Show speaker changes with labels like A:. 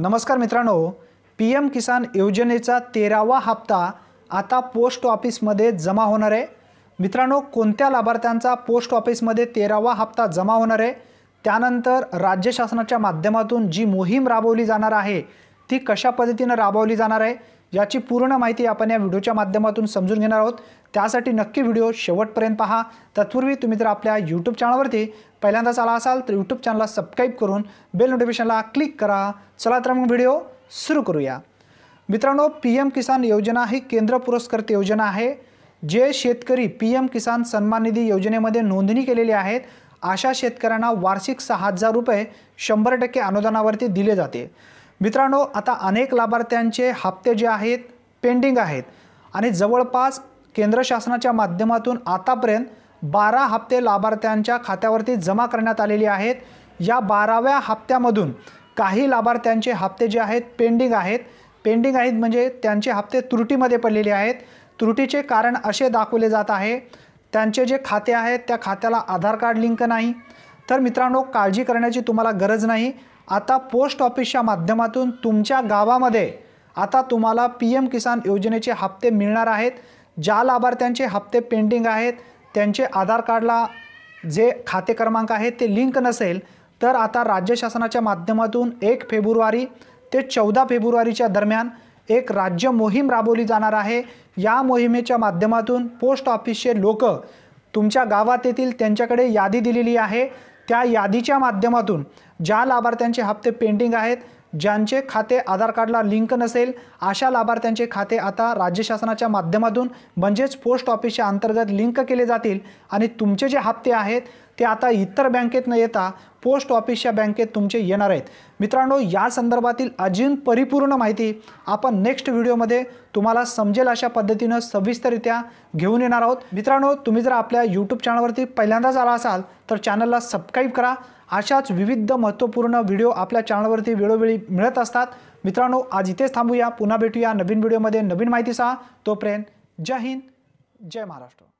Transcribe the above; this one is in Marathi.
A: नमस्कार मित्रांनो पी एम किसान योजनेचा तेरावा हप्ता आता पोस्ट ऑफिसमध्ये जमा होणार आहे मित्रांनो कोणत्या लाभार्थ्यांचा पोस्ट ऑफिसमध्ये तेरावा हप्ता जमा होणार आहे त्यानंतर राज्य शासनाच्या माध्यमातून जी मोहीम राबवली जाणार आहे ती कशा पद्धतीनं राबवली जाणार आहे याची पूर्ण माहिती आपण या व्हिडिओच्या माध्यमातून समजून घेणार आहोत त्यासाठी नक्की व्हिडिओ शेवटपर्यंत पहा तत्पूर्वी तुम्ही जर आपल्या यूट्यूब चॅनलवरती पहिल्यांदाच आला असाल तर यूट्यूब चॅनलला सबस्क्राईब करून बेल नोटिफिकेशनला क्लिक करा चला तर मग व्हिडिओ सुरू करूया मित्रांनो पी एम किसान योजना ही केंद्र पुरस्कृत योजना आहे जे शेतकरी पी एम किसान सन्मान निधी योजनेमध्ये नोंदणी केलेली आहेत अशा शेतकऱ्यांना वार्षिक सहा हजार रुपये शंभर टक्के अनुदानावरती दिले जाते मित्रांनो आता अनेक लाभार्थ्यांचे हप्ते जे आहेत पेंडिंग आहेत आणि जवळपास केंद्र शासनाच्या माध्यमातून आतापर्यंत बारा हप्ते लाभार्थ्यांच्या खात्यावरती जमा करण्यात आलेले आहेत या बाराव्या हप्त्यामधून काही लाभार्थ्यांचे हप्ते जे आहेत पेंडिंग आहेत पेंडिंग आहेत म्हणजे त्यांचे हप्ते त्रुटीमध्ये पडलेले आहेत त्रुटीचे कारण असे दाखवले जात आहे त्यांचे जे खाते आहेत त्या खात्याला आधार कार्ड लिंक नाही तर मित्रांनो काळजी करण्याची तुम्हाला गरज नाही आता पोस्ट ऑफिसच्या माध्यमातून तुमच्या गावामध्ये आता तुम्हाला पी एम किसान योजनेचे हप्ते मिळणार आहेत ज्या लाभार्थ्यांचे हप्ते पेंडिंग आहेत त्यांचे आधार कार्डला जे खाते क्रमांक आहे ते लिंक नसेल तर आता राज्य शासनाच्या माध्यमातून एक फेब्रुवारी ते चौदा फेब्रुवारीच्या दरम्यान एक राज्य मोहीम राबवली जाणार आहे या मोहिमेच्या माध्यमातून पोस्ट ऑफिसचे लोक तुमच्या गावात येतील त्यांच्याकडे यादी दिलेली आहे त्या यादीच्या माध्यमातून ज्या लाभार्थ्यांचे हप्ते पेंडिंग आहेत ज्यांचे खाते आधार कार्डला लिंक नसेल अशा लाभार्थ्यांचे खाते आता राज्य शासनाच्या माध्यमातून म्हणजेच पोस्ट ऑफिसच्या अंतर्गत लिंक केले जातील आणि तुमचे जे हप्ते आहेत ते आता इतर बँकेत न येता पोस्ट ऑफिसच्या बँकेत तुमचे येणार आहेत मित्रांनो या संदर्भातील अजून परिपूर्ण माहिती आपण नेक्स्ट व्हिडिओमध्ये तुम्हाला समजेल अशा पद्धतीनं सविस्तरित्या घेऊन येणार आहोत मित्रांनो तुम्ही जर आपल्या यूट्यूब चॅनलवरती पहिल्यांदाच आला असाल तर चॅनलला सबस्क्राईब करा अशाच विविध महत्त्वपूर्ण व्हिडिओ आपल्या चॅनलवरती वेळोवेळी मिळत असतात मित्रांनो आज इथेच थांबूया पुन्हा भेटूया नवीन व्हिडिओमध्ये नवीन माहिती तो तोपर्यंत जय हिंद जय महाराष्ट्र